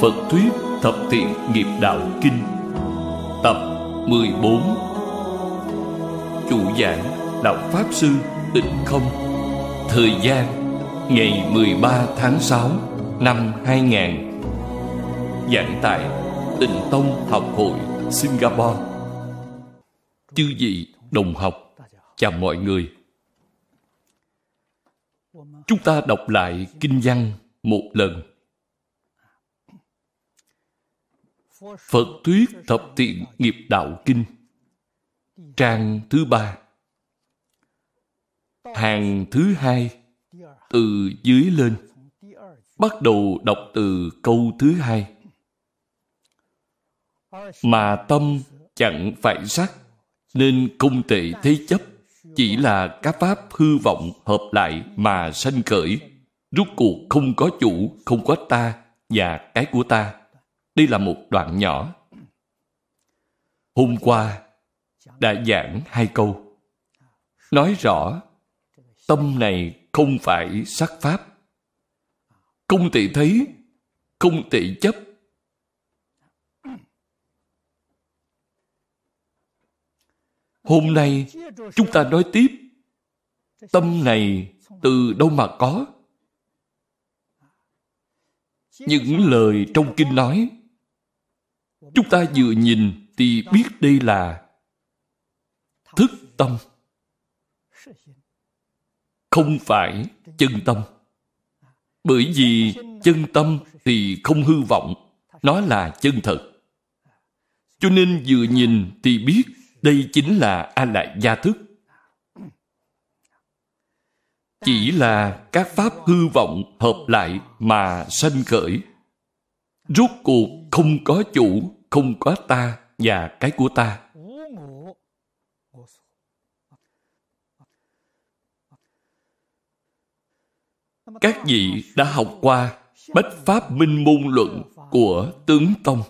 Phật Thuyết Thập Thiện Nghiệp Đạo Kinh Tập 14 Chủ giảng Đạo Pháp Sư Tịnh Không Thời gian Ngày 13 tháng 6 năm 2000 Giảng tại Tịnh Tông Học Hội Singapore Chư vị đồng học Chào mọi người Chúng ta đọc lại kinh văn một lần Phật Thuyết Thập Tiện Nghiệp Đạo Kinh Trang thứ ba Hàng thứ hai Từ dưới lên Bắt đầu đọc từ câu thứ hai Mà tâm chẳng phải sắc Nên không thể thế chấp Chỉ là các pháp hư vọng hợp lại mà sanh khởi Rút cuộc không có chủ, không có ta Và cái của ta đây là một đoạn nhỏ. Hôm qua, đã giảng hai câu. Nói rõ, tâm này không phải sắc pháp. Không tị thấy, không tị chấp. Hôm nay, chúng ta nói tiếp. Tâm này từ đâu mà có? Những lời trong kinh nói chúng ta vừa nhìn thì biết đây là thức tâm không phải chân tâm bởi vì chân tâm thì không hư vọng nó là chân thật cho nên vừa nhìn thì biết đây chính là a la gia thức chỉ là các pháp hư vọng hợp lại mà sanh khởi rốt cuộc không có chủ không có ta và cái của ta. Các vị đã học qua Bách Pháp Minh Môn Luận của Tướng Tông.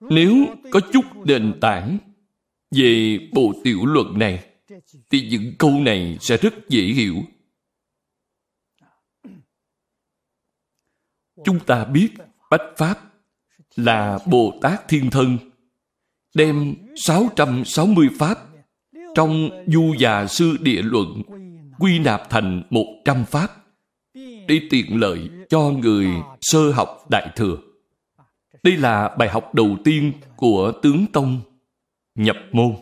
Nếu có chút nền tảng về bộ tiểu luận này, thì những câu này sẽ rất dễ hiểu. Chúng ta biết Bách Pháp là Bồ Tát Thiên Thân đem 660 Pháp trong Du già Sư Địa Luận quy nạp thành 100 Pháp để tiện lợi cho người sơ học Đại Thừa. Đây là bài học đầu tiên của Tướng Tông Nhập Môn.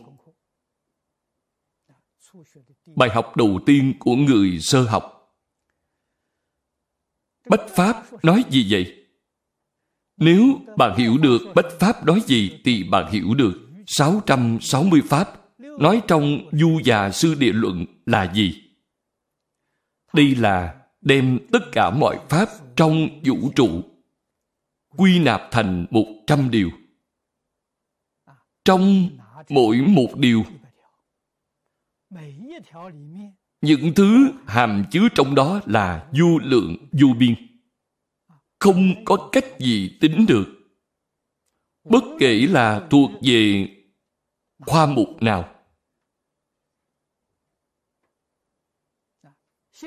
Bài học đầu tiên của người sơ học. Bách Pháp nói gì vậy? Nếu bạn hiểu được bách pháp nói gì thì bạn hiểu được 660 pháp nói trong Du già Sư Địa Luận là gì? Đây là đem tất cả mọi pháp trong vũ trụ quy nạp thành 100 điều. Trong mỗi một điều những thứ hàm chứa trong đó là vô lượng vô biên không có cách gì tính được. Bất kể là thuộc về khoa mục nào.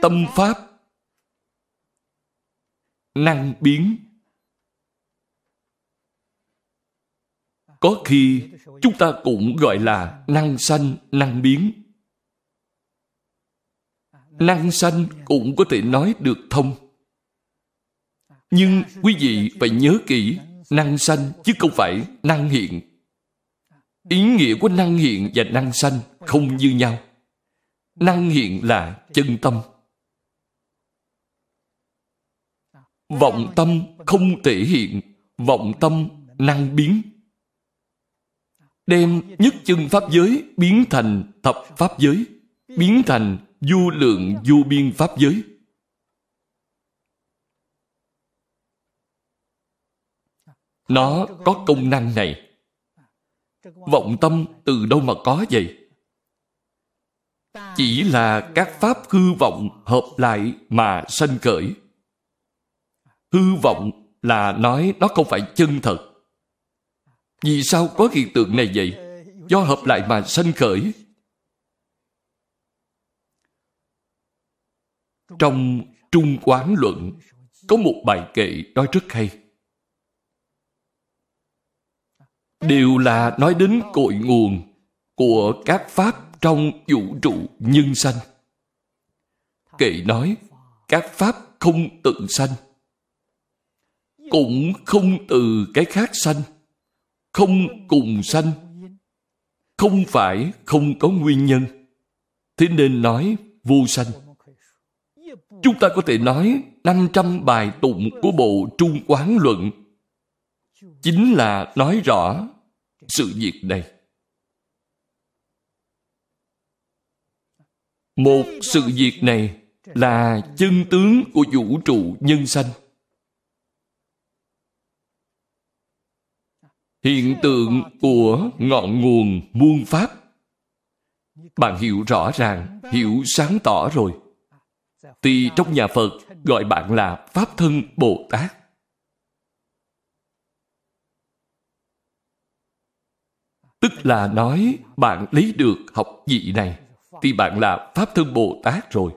Tâm Pháp Năng biến Có khi chúng ta cũng gọi là năng sanh, năng biến. Năng sanh cũng có thể nói được thông nhưng quý vị phải nhớ kỹ năng sanh chứ không phải năng hiện ý nghĩa của năng hiện và năng sanh không như nhau năng hiện là chân tâm vọng tâm không thể hiện vọng tâm năng biến đem nhất chân pháp giới biến thành thập pháp giới biến thành vô lượng vô biên pháp giới Nó có công năng này. Vọng tâm từ đâu mà có vậy? Chỉ là các pháp hư vọng hợp lại mà sanh khởi. Hư vọng là nói nó không phải chân thật. Vì sao có hiện tượng này vậy? Do hợp lại mà sanh khởi. Trong Trung Quán Luận có một bài kệ nói rất hay đều là nói đến cội nguồn của các pháp trong vũ trụ nhân sanh kệ nói các pháp không tự sanh cũng không từ cái khác sanh không cùng sanh không phải không có nguyên nhân thế nên nói vô sanh chúng ta có thể nói 500 bài tụng của bộ Trung Quán Luận chính là nói rõ sự việc này một sự việc này là chân tướng của vũ trụ nhân sanh hiện tượng của ngọn nguồn muôn pháp bạn hiểu rõ ràng hiểu sáng tỏ rồi thì trong nhà phật gọi bạn là pháp thân bồ tát Tức là nói bạn lấy được học vị này thì bạn là Pháp Thân Bồ Tát rồi.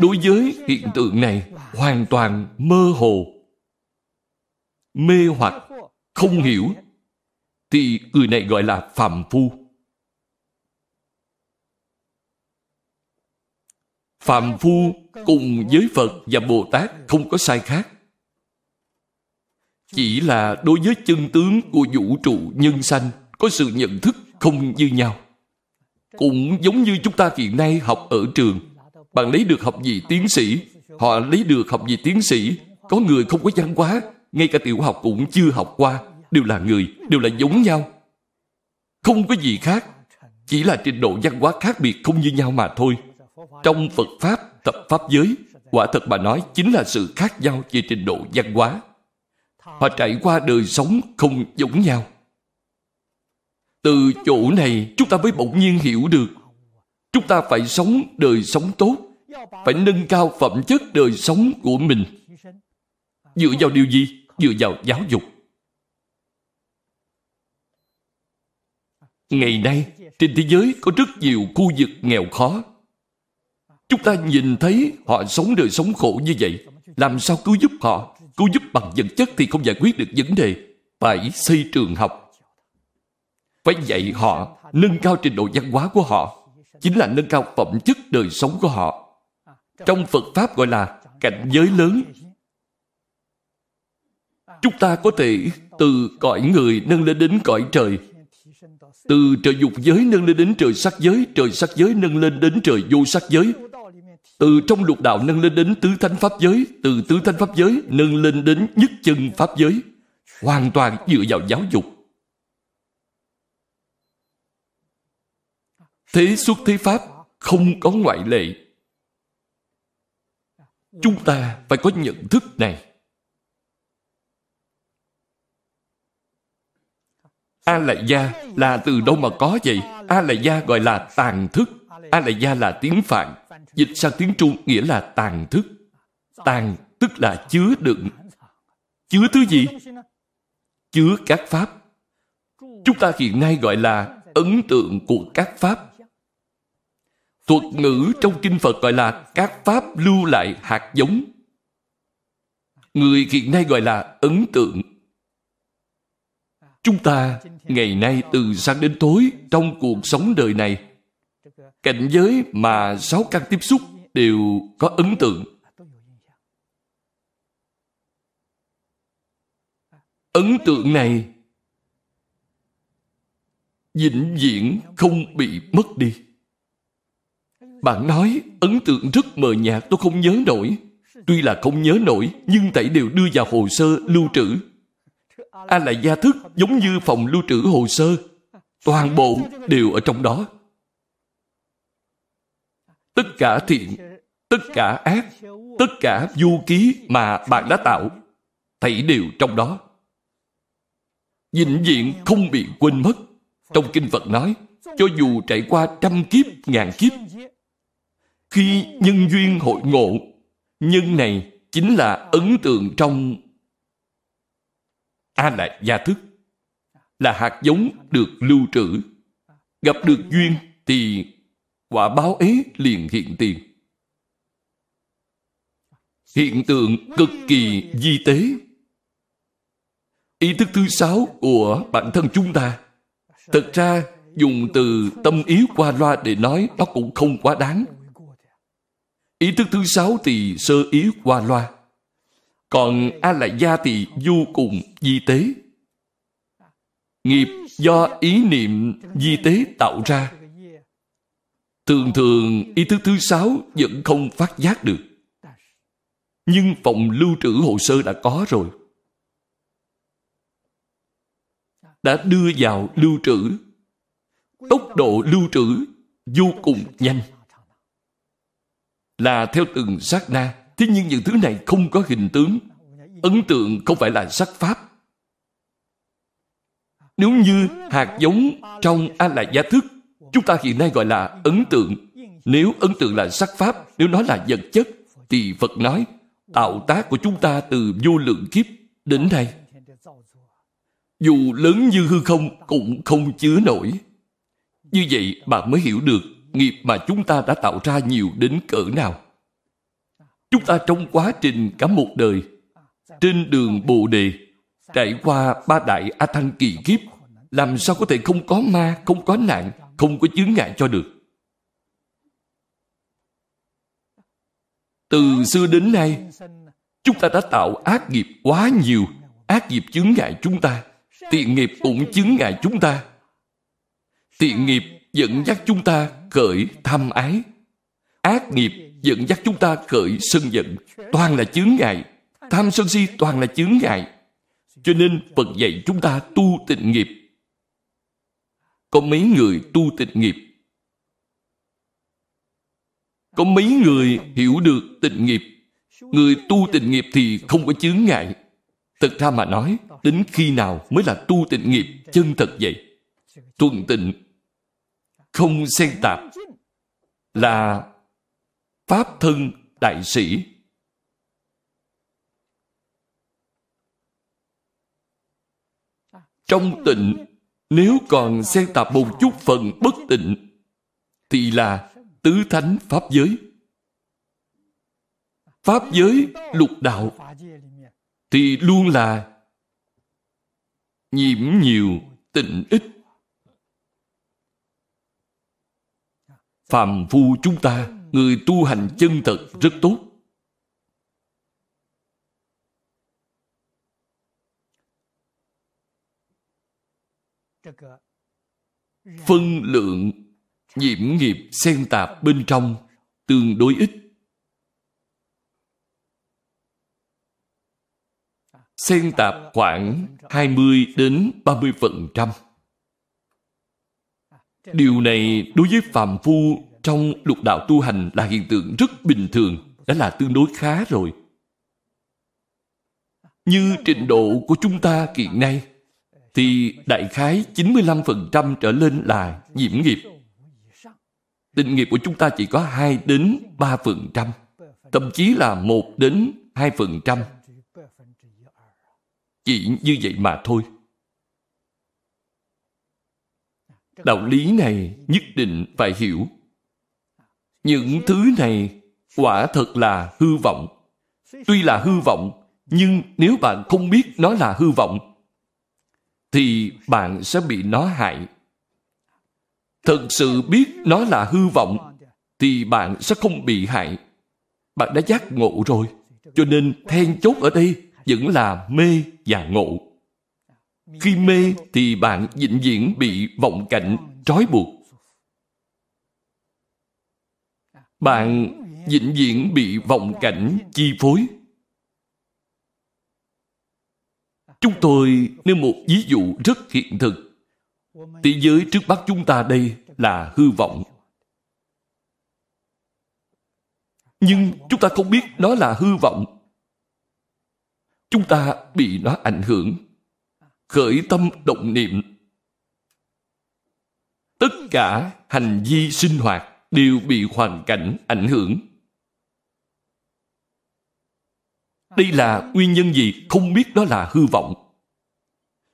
Đối với hiện tượng này hoàn toàn mơ hồ, mê hoặc, không hiểu thì người này gọi là phàm phu. Phàm phu cùng với Phật và Bồ Tát không có sai khác chỉ là đối với chân tướng của vũ trụ nhân sanh có sự nhận thức không như nhau cũng giống như chúng ta hiện nay học ở trường bạn lấy được học gì tiến sĩ họ lấy được học gì tiến sĩ có người không có văn hóa ngay cả tiểu học cũng chưa học qua đều là người đều là giống nhau không có gì khác chỉ là trình độ văn hóa khác biệt không như nhau mà thôi trong phật pháp tập pháp giới quả thật bà nói chính là sự khác nhau về trình độ văn hóa họ trải qua đời sống không giống nhau từ chỗ này chúng ta mới bỗng nhiên hiểu được chúng ta phải sống đời sống tốt phải nâng cao phẩm chất đời sống của mình dựa vào điều gì dựa vào giáo dục ngày nay trên thế giới có rất nhiều khu vực nghèo khó chúng ta nhìn thấy họ sống đời sống khổ như vậy làm sao cứu giúp họ cứu giúp bằng vật chất thì không giải quyết được vấn đề phải xây trường học phải dạy họ nâng cao trình độ văn hóa của họ chính là nâng cao phẩm chất đời sống của họ trong phật pháp gọi là cảnh giới lớn chúng ta có thể từ cõi người nâng lên đến cõi trời từ trời dục giới nâng lên đến trời sắc giới trời sắc giới nâng lên đến trời vô sắc giới từ trong lục đạo nâng lên đến tứ thánh pháp giới từ tứ thánh pháp giới nâng lên đến nhất chân pháp giới hoàn toàn dựa vào giáo dục thế xuất thế pháp không có ngoại lệ chúng ta phải có nhận thức này a la gia là từ đâu mà có vậy a la gia gọi là tàn thức a la gia là tiếng phạn Dịch sang tiếng Trung nghĩa là tàn thức. Tàn tức là chứa đựng. Chứa thứ gì? Chứa các pháp. Chúng ta hiện nay gọi là ấn tượng của các pháp. Thuật ngữ trong kinh Phật gọi là các pháp lưu lại hạt giống. Người hiện nay gọi là ấn tượng. Chúng ta ngày nay từ sáng đến tối trong cuộc sống đời này cảnh giới mà sáu căn tiếp xúc đều có ấn tượng ấn tượng này vĩnh viễn không bị mất đi bạn nói ấn tượng rất mờ nhạt tôi không nhớ nổi tuy là không nhớ nổi nhưng tẩy đều đưa vào hồ sơ lưu trữ a à, la gia thức giống như phòng lưu trữ hồ sơ toàn bộ đều ở trong đó tất cả thiện, tất cả ác, tất cả du ký mà bạn đã tạo, thảy đều trong đó. Vĩnh diện không bị quên mất. Trong Kinh Phật nói, cho dù trải qua trăm kiếp, ngàn kiếp, khi nhân duyên hội ngộ, nhân này chính là ấn tượng trong a la gia thức là hạt giống được lưu trữ gặp được duyên thì quả báo ấy liền hiện tiền. Hiện tượng cực kỳ di tế. Ý thức thứ sáu của bản thân chúng ta Thật ra dùng từ tâm ý qua loa để nói nó cũng không quá đáng. Ý thức thứ sáu thì sơ ý qua loa. Còn a lại gia thì vô cùng di tế. Nghiệp do ý niệm di tế tạo ra thường thường ý thức thứ sáu vẫn không phát giác được nhưng phòng lưu trữ hồ sơ đã có rồi đã đưa vào lưu trữ tốc độ lưu trữ vô cùng nhanh là theo từng sát na thế nhưng những thứ này không có hình tướng ấn tượng không phải là sắc pháp nếu như hạt giống trong a la gia thức chúng ta hiện nay gọi là ấn tượng nếu ấn tượng là sắc pháp nếu nó là vật chất thì phật nói tạo tác của chúng ta từ vô lượng kiếp đến nay dù lớn như hư không cũng không chứa nổi như vậy bạn mới hiểu được nghiệp mà chúng ta đã tạo ra nhiều đến cỡ nào chúng ta trong quá trình cả một đời trên đường bồ đề trải qua ba đại a thanh kỳ kiếp làm sao có thể không có ma không có nạn không có chướng ngại cho được từ xưa đến nay chúng ta đã tạo ác nghiệp quá nhiều ác nghiệp chướng ngại chúng ta tiện nghiệp cũng chướng ngại chúng ta tiện nghiệp dẫn dắt chúng ta khởi tham ái ác nghiệp dẫn dắt chúng ta khởi sân giận toàn là chướng ngại tham sân si toàn là chướng ngại cho nên phật dạy chúng ta tu tịnh nghiệp có mấy người tu tịch nghiệp có mấy người hiểu được tịnh nghiệp người tu tịnh nghiệp thì không có chướng ngại thật ra mà nói đến khi nào mới là tu tịnh nghiệp chân thật vậy tuần tịnh không xen tạp là pháp thân đại sĩ trong tịnh nếu còn xen tạp một chút phần bất tịnh Thì là tứ thánh pháp giới Pháp giới lục đạo Thì luôn là Nhiễm nhiều tịnh ít phàm phu chúng ta Người tu hành chân thật rất tốt phân lượng nhiễm nghiệp xen tạp bên trong tương đối ít xen tạp khoảng 20 đến 30%. Điều này đối với phàm phu trong lục đạo tu hành là hiện tượng rất bình thường, đã là tương đối khá rồi. Như trình độ của chúng ta hiện nay, thì đại khái 95% trở lên là nhiễm nghiệp. Tình nghiệp của chúng ta chỉ có 2 đến 3%, thậm chí là 1 đến 2%. Chỉ như vậy mà thôi. Đạo lý này nhất định phải hiểu. Những thứ này quả thật là hư vọng. Tuy là hư vọng, nhưng nếu bạn không biết nó là hư vọng, thì bạn sẽ bị nó hại. thực sự biết nó là hư vọng thì bạn sẽ không bị hại. Bạn đã giác ngộ rồi. Cho nên then chốt ở đây vẫn là mê và ngộ. Khi mê thì bạn vĩnh viễn bị vọng cảnh trói buộc. Bạn vĩnh viễn bị vọng cảnh chi phối. Chúng tôi nêu một ví dụ rất hiện thực. Thế giới trước mắt chúng ta đây là hư vọng. Nhưng chúng ta không biết nó là hư vọng. Chúng ta bị nó ảnh hưởng. Khởi tâm động niệm. Tất cả hành vi sinh hoạt đều bị hoàn cảnh ảnh hưởng. Đây là nguyên nhân gì không biết đó là hư vọng.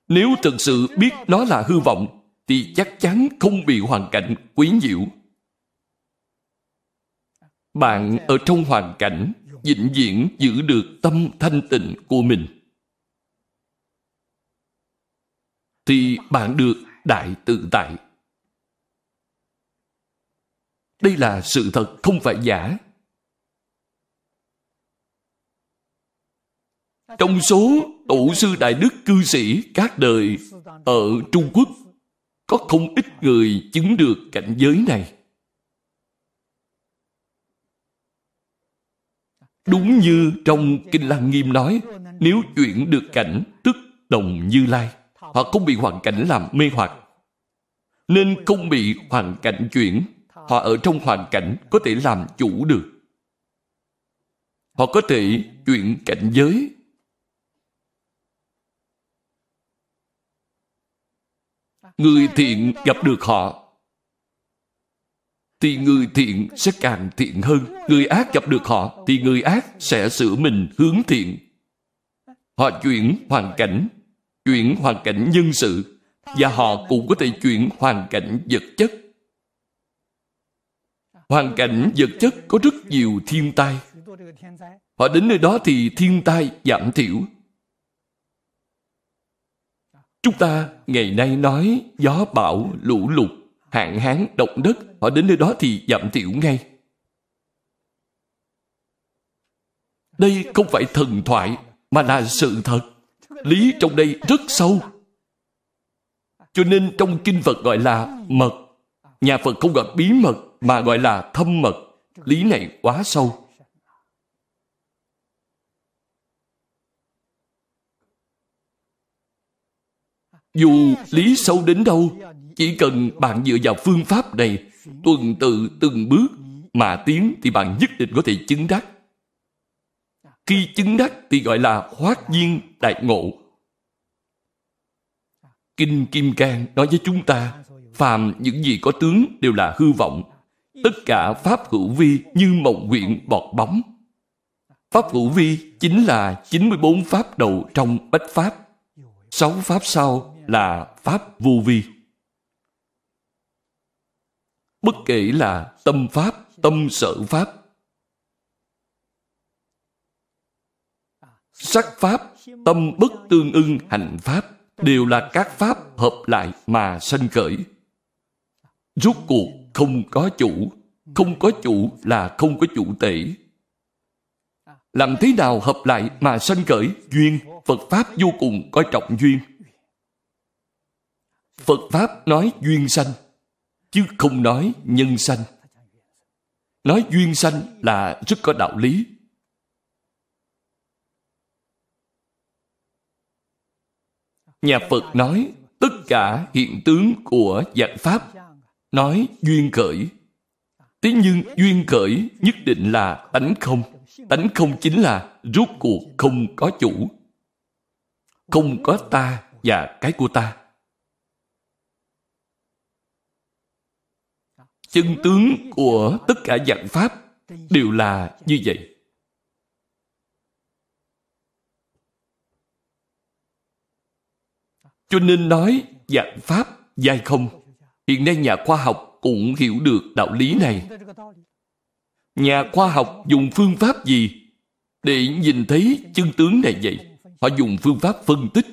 Nếu thực sự biết đó là hư vọng, thì chắc chắn không bị hoàn cảnh quấy nhiễu. Bạn ở trong hoàn cảnh vĩnh viễn giữ được tâm thanh tịnh của mình thì bạn được đại tự tại. Đây là sự thật không phải giả, trong số tổ sư đại đức cư sĩ các đời ở Trung Quốc có không ít người chứng được cảnh giới này. Đúng như trong Kinh Lăng Nghiêm nói, nếu chuyển được cảnh tức đồng như lai, họ không bị hoàn cảnh làm mê hoặc, nên không bị hoàn cảnh chuyển. Họ ở trong hoàn cảnh có thể làm chủ được. Họ có thể chuyển cảnh giới người thiện gặp được họ thì người thiện sẽ càng thiện hơn. Người ác gặp được họ thì người ác sẽ sửa mình hướng thiện. Họ chuyển hoàn cảnh, chuyển hoàn cảnh nhân sự và họ cũng có thể chuyển hoàn cảnh vật chất. Hoàn cảnh vật chất có rất nhiều thiên tai. Họ đến nơi đó thì thiên tai giảm thiểu, Chúng ta ngày nay nói gió bão, lũ lụt, hạn hán, động đất, họ đến nơi đó thì giảm thiểu ngay. Đây không phải thần thoại, mà là sự thật. Lý trong đây rất sâu. Cho nên trong kinh Phật gọi là mật. Nhà Phật không gọi bí mật, mà gọi là thâm mật. Lý này quá sâu. Dù lý sâu đến đâu, chỉ cần bạn dựa vào phương pháp này, tuần tự từng bước mà tiến thì bạn nhất định có thể chứng đắc. Khi chứng đắc thì gọi là hoát nhiên đại ngộ. Kinh Kim Cang nói với chúng ta, phàm những gì có tướng đều là hư vọng. Tất cả pháp hữu vi như mộng nguyện bọt bóng. Pháp hữu vi chính là 94 pháp đầu trong bách pháp. Sáu pháp sau là Pháp vô vi. Bất kể là tâm Pháp, tâm sở Pháp, sắc Pháp, tâm bất tương ưng hành Pháp, đều là các Pháp hợp lại mà sanh khởi. Rốt cuộc không có chủ, không có chủ là không có chủ tể. Làm thế nào hợp lại mà sanh khởi duyên, Phật Pháp vô cùng coi trọng duyên. Phật Pháp nói duyên sanh, chứ không nói nhân sanh. Nói duyên sanh là rất có đạo lý. Nhà Phật nói tất cả hiện tướng của dạng Pháp nói duyên khởi. Thế nhưng duyên khởi nhất định là tánh không. Tánh không chính là rốt cuộc không có chủ. Không có ta và cái của ta chân tướng của tất cả dạng pháp đều là như vậy cho nên nói dạng pháp dài không hiện nay nhà khoa học cũng hiểu được đạo lý này nhà khoa học dùng phương pháp gì để nhìn thấy chân tướng này vậy họ dùng phương pháp phân tích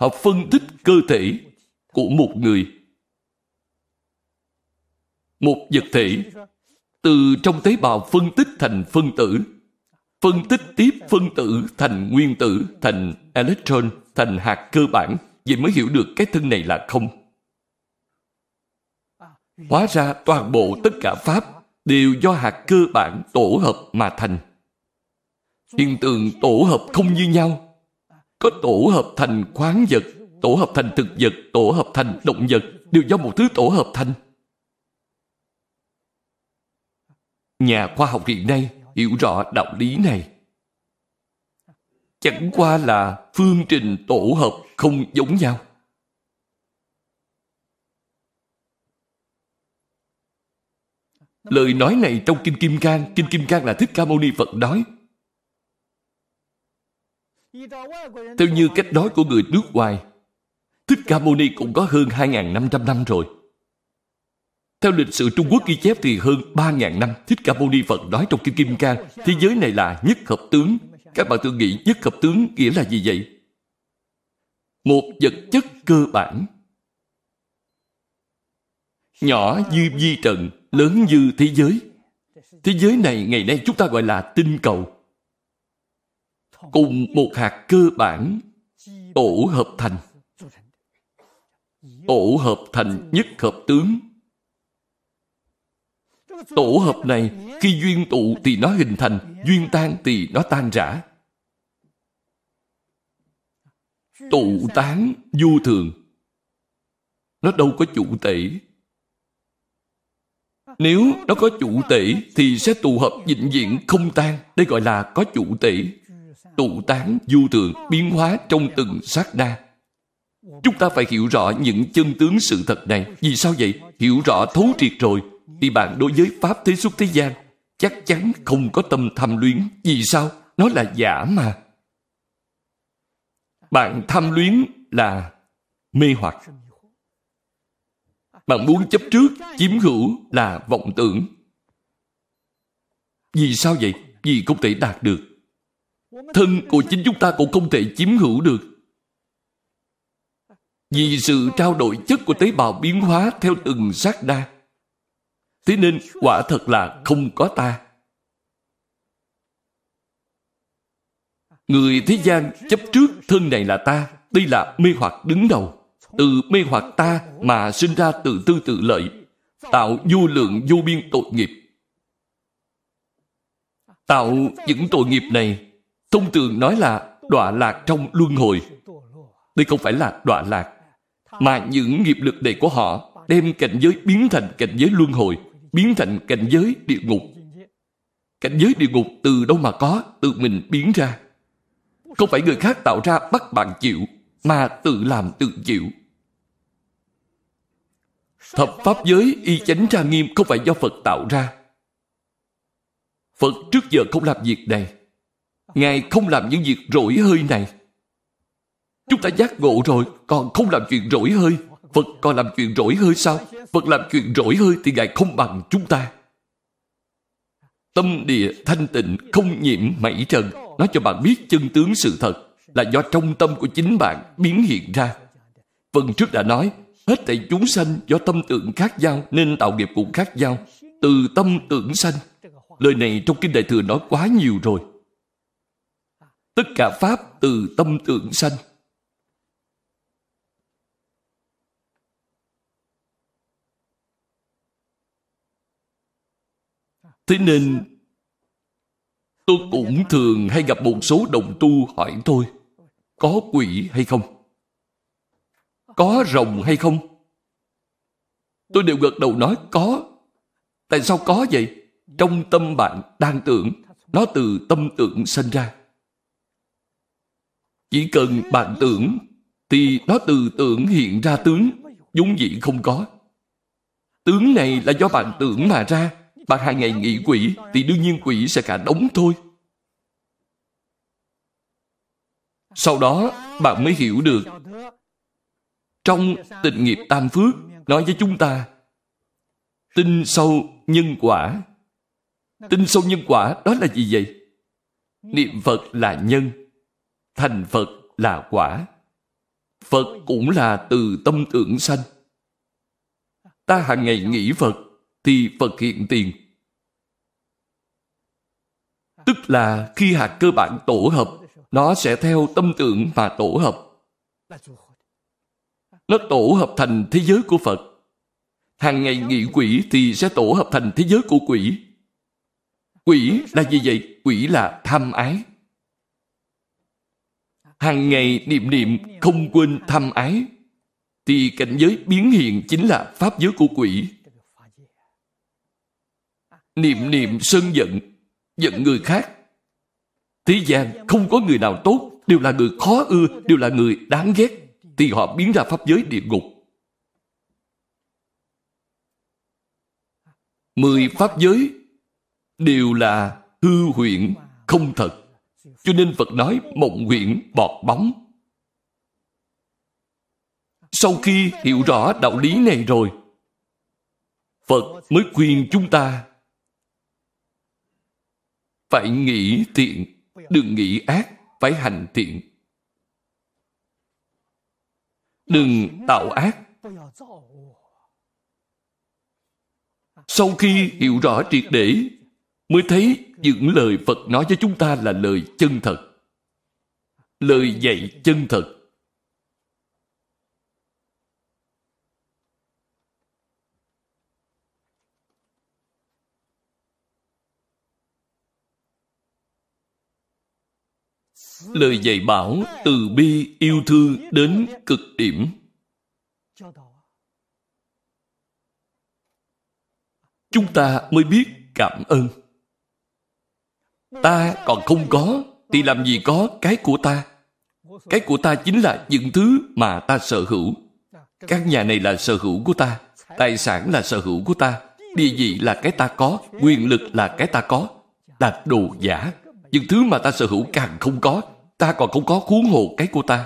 họ phân tích cơ thể của một người một vật thể từ trong tế bào phân tích thành phân tử phân tích tiếp phân tử thành nguyên tử thành electron thành hạt cơ bản vậy mới hiểu được cái thân này là không hóa ra toàn bộ tất cả pháp đều do hạt cơ bản tổ hợp mà thành hiện tượng tổ hợp không như nhau có tổ hợp thành khoáng vật tổ hợp thành thực vật tổ hợp thành động vật đều do một thứ tổ hợp thành Nhà khoa học hiện nay hiểu rõ đạo lý này. Chẳng qua là phương trình tổ hợp không giống nhau. Lời nói này trong Kinh Kim Cang, Kinh Kim Cang là Thích Ca Mâu Ni Phật nói. Theo như cách nói của người nước ngoài, Thích Ca Mâu Ni cũng có hơn 2.500 năm rồi. Theo lịch sử Trung Quốc ghi chép thì hơn 3.000 năm, Thích Ca Mâu Ni Phật nói trong Kinh Kim Cang, thế giới này là nhất hợp tướng. Các bạn tự nghĩ nhất hợp tướng nghĩa là gì vậy? Một vật chất cơ bản. Nhỏ như di trần, lớn như thế giới. Thế giới này ngày nay chúng ta gọi là tinh cầu. Cùng một hạt cơ bản tổ hợp thành. Tổ hợp thành nhất hợp tướng Tổ hợp này khi duyên tụ thì nó hình thành, duyên tan thì nó tan rã. Tụ tán du thường. Nó đâu có chủ tể. Nếu nó có chủ tể thì sẽ tụ hợp vĩnh viễn không tan. Đây gọi là có chủ tể. Tụ tán du thường biến hóa trong từng sát đa Chúng ta phải hiểu rõ những chân tướng sự thật này. Vì sao vậy? Hiểu rõ thấu triệt rồi thì bạn đối với pháp thế xuất thế gian chắc chắn không có tâm tham luyến. Vì sao? Nó là giả mà. Bạn tham luyến là mê hoặc. Bạn muốn chấp trước, chiếm hữu là vọng tưởng. Vì sao vậy? Vì không thể đạt được. Thân của chính chúng ta cũng không thể chiếm hữu được. Vì sự trao đổi chất của tế bào biến hóa theo từng sát đa. Thế nên quả thật là không có ta. Người thế gian chấp trước thân này là ta, đây là mê hoặc đứng đầu. Từ mê hoặc ta mà sinh ra tự tư tự lợi, tạo vô lượng vô biên tội nghiệp. Tạo những tội nghiệp này, thông thường nói là đọa lạc trong luân hồi. Đây không phải là đọa lạc, mà những nghiệp lực này của họ đem cảnh giới biến thành cảnh giới luân hồi biến thành cảnh giới địa ngục. Cảnh giới địa ngục từ đâu mà có, tự mình biến ra. Không phải người khác tạo ra bắt bạn chịu, mà tự làm tự chịu. Thập Pháp giới y chánh tra nghiêm không phải do Phật tạo ra. Phật trước giờ không làm việc này. Ngài không làm những việc rỗi hơi này. Chúng ta giác ngộ rồi, còn không làm chuyện rỗi hơi. Phật còn làm chuyện rỗi hơi sao? Phật làm chuyện rỗi hơi thì Ngài không bằng chúng ta. Tâm địa thanh tịnh không nhiễm mảy trần. Nói cho bạn biết chân tướng sự thật là do trong tâm của chính bạn biến hiện ra. Phần trước đã nói, hết thảy chúng sanh do tâm tưởng khác nhau nên tạo nghiệp cũng khác nhau. Từ tâm tưởng sanh. Lời này trong Kinh Đại Thừa nói quá nhiều rồi. Tất cả Pháp từ tâm tưởng sanh. Thế nên Tôi cũng thường hay gặp một số đồng tu hỏi tôi Có quỷ hay không? Có rồng hay không? Tôi đều gật đầu nói có Tại sao có vậy? Trong tâm bạn đang tưởng Nó từ tâm tưởng sinh ra Chỉ cần bạn tưởng Thì nó từ tưởng hiện ra tướng vốn dĩ không có Tướng này là do bạn tưởng mà ra bạn hàng ngày nghĩ quỷ thì đương nhiên quỷ sẽ cả đống thôi. Sau đó, bạn mới hiểu được. Trong tịnh nghiệp tam phước, nói với chúng ta, tin sâu nhân quả. Tin sâu nhân quả đó là gì vậy? Niệm Phật là nhân, thành Phật là quả. Phật cũng là từ tâm tưởng sanh. Ta hàng ngày nghĩ Phật, thì Phật hiện tiền. Tức là khi hạt cơ bản tổ hợp, nó sẽ theo tâm tưởng mà tổ hợp. Nó tổ hợp thành thế giới của Phật. Hàng ngày nghĩ quỷ thì sẽ tổ hợp thành thế giới của quỷ. Quỷ là gì vậy? Quỷ là tham ái. Hàng ngày niệm niệm không quên tham ái thì cảnh giới biến hiện chính là pháp giới của quỷ niệm niệm sân giận, giận người khác. Thế gian không có người nào tốt, đều là người khó ưa, đều là người đáng ghét, thì họ biến ra pháp giới địa ngục. Mười pháp giới đều là hư huyễn, không thật. Cho nên Phật nói mộng huyễn bọt bóng. Sau khi hiểu rõ đạo lý này rồi, Phật mới khuyên chúng ta phải nghĩ thiện đừng nghĩ ác phải hành thiện đừng tạo ác sau khi hiểu rõ triệt để mới thấy những lời phật nói với chúng ta là lời chân thật lời dạy chân thật lời dạy bảo từ bi yêu thương đến cực điểm chúng ta mới biết cảm ơn ta còn không có thì làm gì có cái của ta cái của ta chính là những thứ mà ta sở hữu căn nhà này là sở hữu của ta tài sản là sở hữu của ta địa vị là cái ta có quyền lực là cái ta có là đồ giả nhưng thứ mà ta sở hữu càng không có ta còn không có huống hồ cái của ta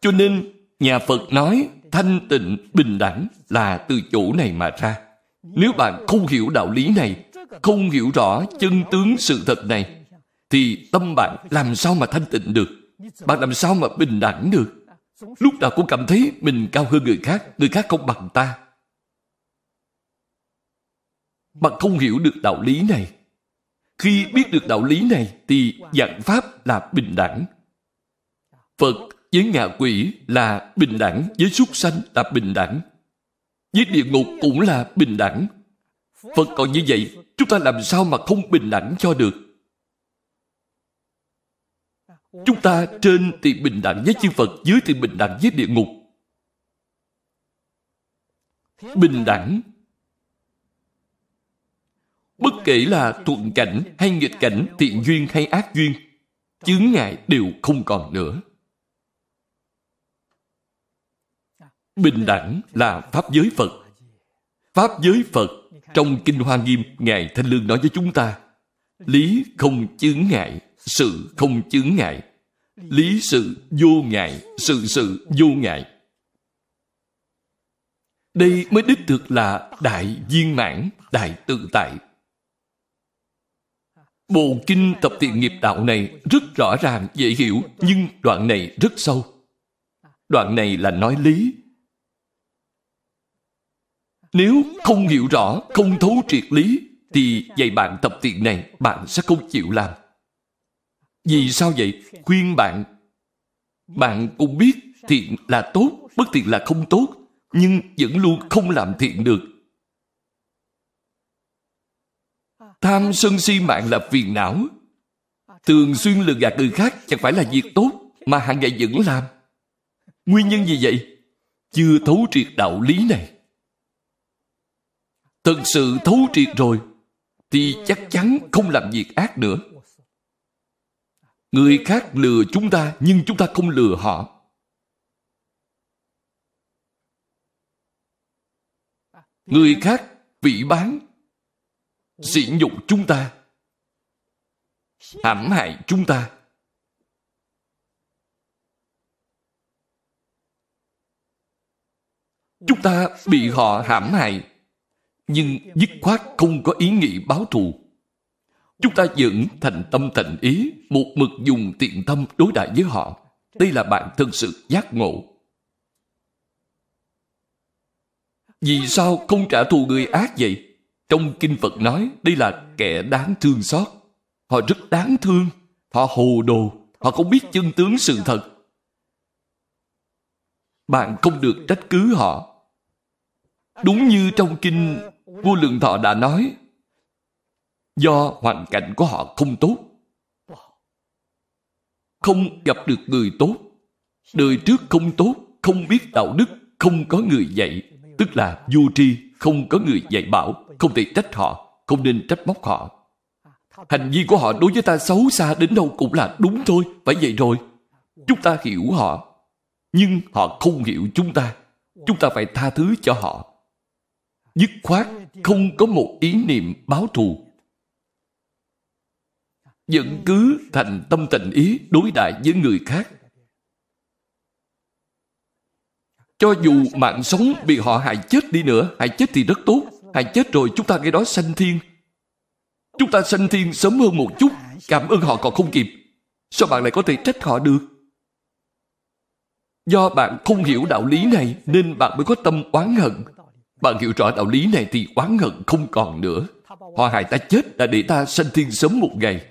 cho nên nhà phật nói thanh tịnh bình đẳng là từ chỗ này mà ra nếu bạn không hiểu đạo lý này không hiểu rõ chân tướng sự thật này thì tâm bạn làm sao mà thanh tịnh được bạn làm sao mà bình đẳng được lúc nào cũng cảm thấy mình cao hơn người khác người khác không bằng ta bạn không hiểu được đạo lý này khi biết được đạo lý này thì dạng pháp là bình đẳng. Phật với ngạ quỷ là bình đẳng, với súc sanh là bình đẳng, với địa ngục cũng là bình đẳng. Phật còn như vậy, chúng ta làm sao mà không bình đẳng cho được? Chúng ta trên thì bình đẳng với chư Phật, dưới thì bình đẳng với địa ngục. Bình đẳng Bất kể là thuận cảnh hay nghịch cảnh, thiện duyên hay ác duyên, chướng ngại đều không còn nữa. Bình đẳng là Pháp giới Phật. Pháp giới Phật trong Kinh Hoa Nghiêm, Ngài Thanh Lương nói với chúng ta, lý không chướng ngại, sự không chướng ngại, lý sự vô ngại, sự sự vô ngại. Đây mới đích thực là đại viên mãn, đại tự tại, Bộ kinh tập thiện nghiệp đạo này rất rõ ràng, dễ hiểu, nhưng đoạn này rất sâu. Đoạn này là nói lý. Nếu không hiểu rõ, không thấu triệt lý, thì dạy bạn tập thiện này, bạn sẽ không chịu làm. Vì sao vậy? Khuyên bạn, bạn cũng biết thiện là tốt, bất thiện là không tốt, nhưng vẫn luôn không làm thiện được Tham sân si mạng là phiền não Thường xuyên lừa gạt người khác Chẳng phải là việc tốt Mà hàng ngày vẫn làm Nguyên nhân gì vậy? Chưa thấu triệt đạo lý này Thật sự thấu triệt rồi Thì chắc chắn không làm việc ác nữa Người khác lừa chúng ta Nhưng chúng ta không lừa họ Người khác bị bán sỉ nhục chúng ta hãm hại chúng ta chúng ta bị họ hãm hại nhưng dứt khoát không có ý nghĩ báo thù chúng ta vẫn thành tâm thành ý một mực dùng tiện tâm đối đãi với họ đây là bạn thực sự giác ngộ vì sao không trả thù người ác vậy trong Kinh Phật nói đây là kẻ đáng thương xót. Họ rất đáng thương, họ hồ đồ, họ không biết chân tướng sự thật. Bạn không được trách cứ họ. Đúng như trong Kinh Vua Lượng Thọ đã nói, do hoàn cảnh của họ không tốt, không gặp được người tốt, đời trước không tốt, không biết đạo đức, không có người dạy, tức là vô tri, không có người dạy bảo không thể trách họ, không nên trách móc họ. Hành vi của họ đối với ta xấu xa đến đâu cũng là đúng thôi, phải vậy rồi. Chúng ta hiểu họ, nhưng họ không hiểu chúng ta. Chúng ta phải tha thứ cho họ. Dứt khoát, không có một ý niệm báo thù. Vẫn cứ thành tâm tình ý đối đại với người khác. Cho dù mạng sống bị họ hại chết đi nữa, hại chết thì rất tốt hàng chết rồi chúng ta nghe đó sanh thiên chúng ta sanh thiên sớm hơn một chút cảm ơn họ còn không kịp sao bạn lại có thể trách họ được do bạn không hiểu đạo lý này nên bạn mới có tâm oán hận bạn hiểu rõ đạo lý này thì oán hận không còn nữa họ hại ta chết đã để ta sanh thiên sớm một ngày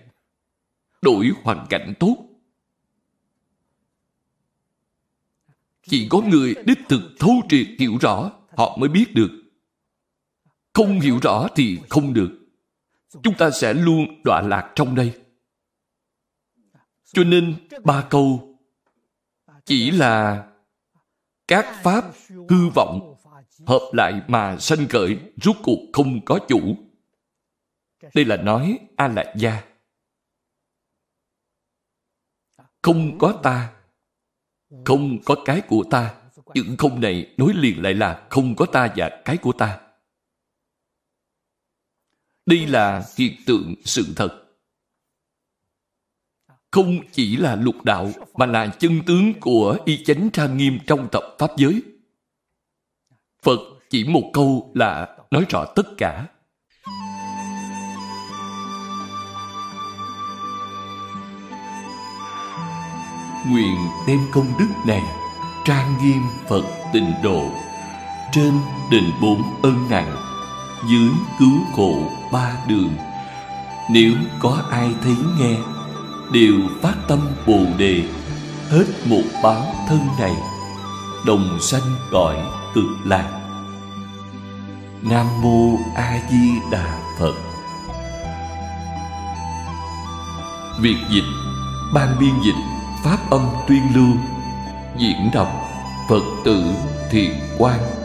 đổi hoàn cảnh tốt chỉ có người đích thực thấu triệt hiểu rõ họ mới biết được không hiểu rõ thì không được. Chúng ta sẽ luôn đọa lạc trong đây. Cho nên ba câu chỉ là các pháp hư vọng hợp lại mà sanh khởi rốt cuộc không có chủ. Đây là nói a la gia. Không có ta, không có cái của ta. Những không này nối liền lại là không có ta và cái của ta đây là hiện tượng sự thật. Không chỉ là lục đạo, mà là chân tướng của y chánh trang nghiêm trong tập Pháp giới. Phật chỉ một câu là nói rõ tất cả. Nguyện đem công đức này trang nghiêm Phật tịnh độ trên đền bốn ân ngàn dưới cứu khổ ba đường Nếu có ai thấy nghe Đều phát tâm Bồ Đề Hết một báo thân này Đồng sanh cõi cực lạc Nam Mô A Di Đà Phật Việt dịch Ban biên dịch Pháp âm tuyên lưu Diễn đọc Phật tử Thiền Quang